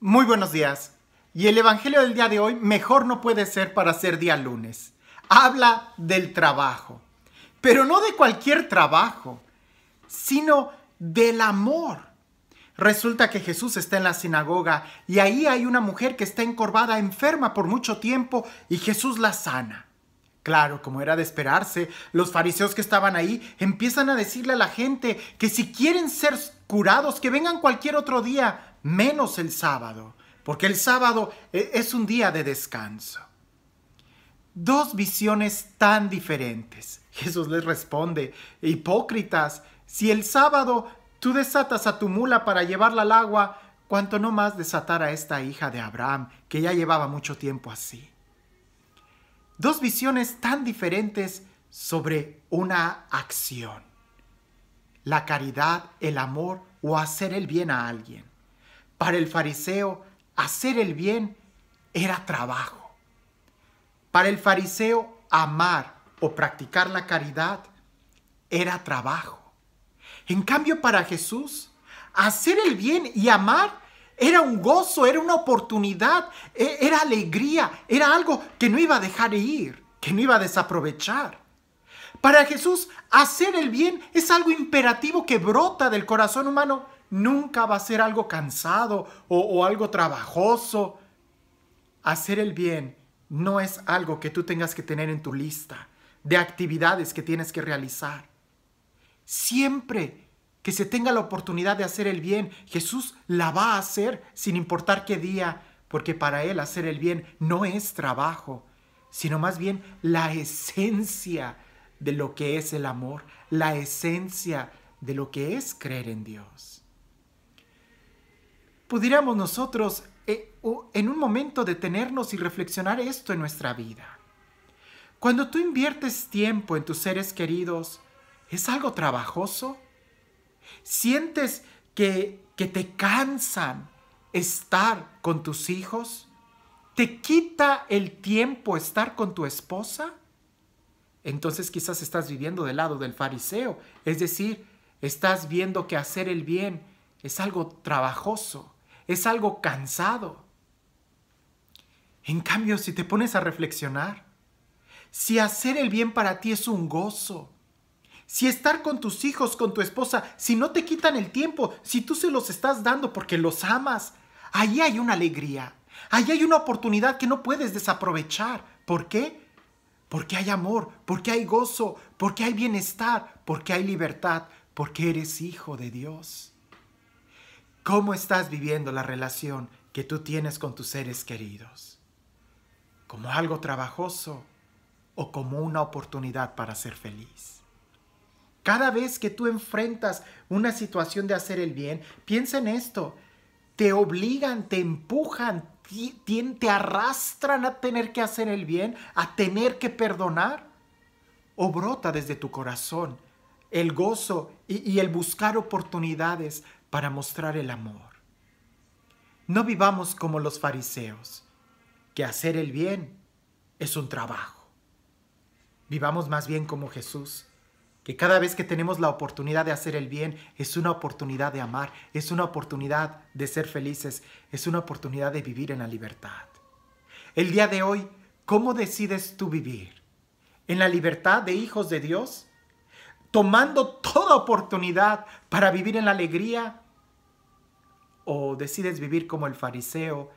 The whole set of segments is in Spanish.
Muy buenos días. Y el Evangelio del día de hoy mejor no puede ser para ser día lunes. Habla del trabajo, pero no de cualquier trabajo, sino del amor. Resulta que Jesús está en la sinagoga y ahí hay una mujer que está encorvada, enferma por mucho tiempo y Jesús la sana. Claro, como era de esperarse, los fariseos que estaban ahí empiezan a decirle a la gente que si quieren ser curados, que vengan cualquier otro día, menos el sábado, porque el sábado e, es un día de descanso. Dos visiones tan diferentes. Jesús les responde, hipócritas, si el sábado tú desatas a tu mula para llevarla al agua, cuanto no más desatar a esta hija de Abraham, que ya llevaba mucho tiempo así. Dos visiones tan diferentes sobre una acción. La caridad, el amor o hacer el bien a alguien. Para el fariseo, hacer el bien era trabajo. Para el fariseo, amar o practicar la caridad era trabajo. En cambio, para Jesús, hacer el bien y amar era un gozo, era una oportunidad, e-, era alegría, era algo que no iba a dejar ir, que no iba a desaprovechar. Para Jesús, hacer el bien es algo imperativo que brota del corazón humano nunca va a ser algo cansado o, algo trabajoso. Hacer el bien no es algo que tú tengas que tener en tu lista de actividades que tienes que realizar. Siempre que se tenga la oportunidad de hacer el bien, Jesús la va a hacer sin importar qué día, porque para Él hacer el bien no es trabajo, sino más bien la esencia de lo que es el amor, la esencia de lo que es creer en Dios pudiéramos nosotros eh, en un momento detenernos y reflexionar esto en nuestra vida. Cuando tú inviertes tiempo en tus seres queridos, ¿es algo trabajoso? ¿Sientes que, que te cansan estar con tus hijos? ¿Te quita el tiempo estar con tu esposa? Entonces quizás estás viviendo del lado del fariseo, es decir, estás viendo que hacer el bien es algo trabajoso es algo cansado. En cambio, si te pones a reflexionar, si hacer el bien para ti es un gozo, si estar con tus hijos, con tu esposa, si no te quitan el tiempo, si tú se los estás dando porque los amas, ahí hay una alegría, ahí hay una oportunidad que no puedes desaprovechar. ¿Por qué? Porque hay amor, porque hay gozo, porque hay bienestar, porque hay libertad, porque eres hijo de Dios. ¿Cómo estás viviendo la relación que tú tienes con tus seres queridos? ¿Como algo trabajoso o como una oportunidad para ser feliz? Cada vez que tú enfrentas una situación de hacer el bien, piensa en esto. Te obligan, te empujan, te arrastran a tener que hacer el bien, a tener que perdonar. O brota desde tu corazón el gozo y, y el buscar oportunidades para mostrar el amor. No vivamos como los fariseos, que hacer el bien es un trabajo. Vivamos más bien como Jesús, que cada vez que tenemos la oportunidad de hacer el bien es una oportunidad de amar, es una oportunidad de ser felices, es una oportunidad de vivir en la libertad. El día de hoy, ¿cómo decides tú vivir? ¿En la libertad de hijos de Dios? tomando toda oportunidad para vivir en la alegría? ¿O decides vivir como el fariseo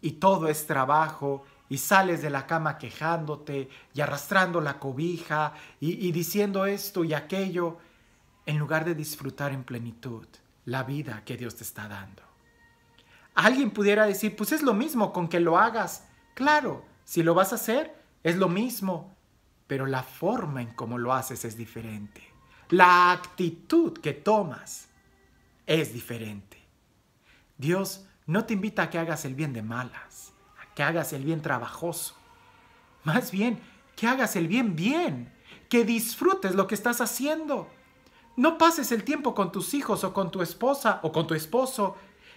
y todo es trabajo y sales de la cama quejándote y arrastrando la cobija y, diciendo esto y aquello en lugar de disfrutar en plenitud la vida que Dios te está dando? Alguien pudiera decir, pues es lo mismo con que lo hagas. Claro, si lo vas a hacer, es lo mismo pero la forma en cómo lo haces es diferente. La actitud que tomas es diferente. Dios no te invita a que hagas el bien de malas, a que hagas el bien trabajoso. Más bien, que hagas el bien bien, que disfrutes lo que estás haciendo. No pases el tiempo con tus hijos o con tu esposa o con tu esposo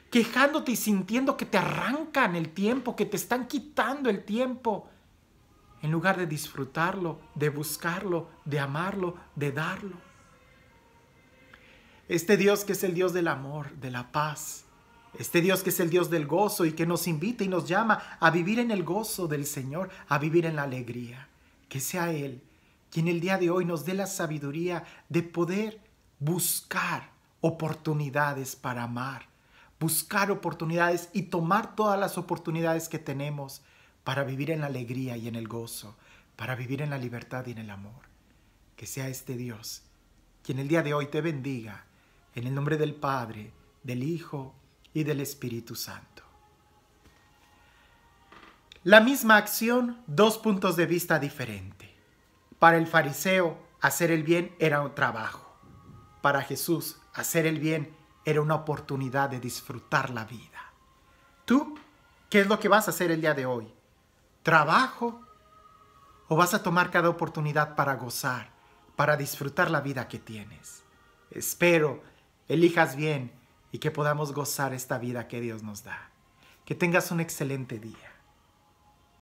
quejándote y sintiendo que te arrancan el tiempo, que te están quitando el tiempo en lugar de disfrutarlo, de buscarlo, de amarlo, de darlo. Este Dios que es el Dios del amor, de la paz, este Dios que es el Dios del gozo y que nos invita y nos llama a vivir en el gozo del Señor, a vivir en la alegría. Que sea Él quien el día de hoy nos dé la sabiduría de poder buscar oportunidades para amar, buscar oportunidades y tomar todas las oportunidades que tenemos para vivir en la alegría y en el gozo, para vivir en la libertad y en el amor. Que sea este Dios quien el día de hoy te bendiga, en el nombre del Padre, del Hijo y del Espíritu Santo. La misma acción, dos puntos de vista diferentes. Para el fariseo, hacer el bien era un trabajo. Para Jesús, hacer el bien era una oportunidad de disfrutar la vida. ¿Tú qué es lo que vas a hacer el día de hoy? trabajo? ¿O vas a tomar cada oportunidad para gozar, para disfrutar la vida que tienes? Espero elijas bien y que podamos gozar esta vida que Dios nos da. Que tengas un excelente día.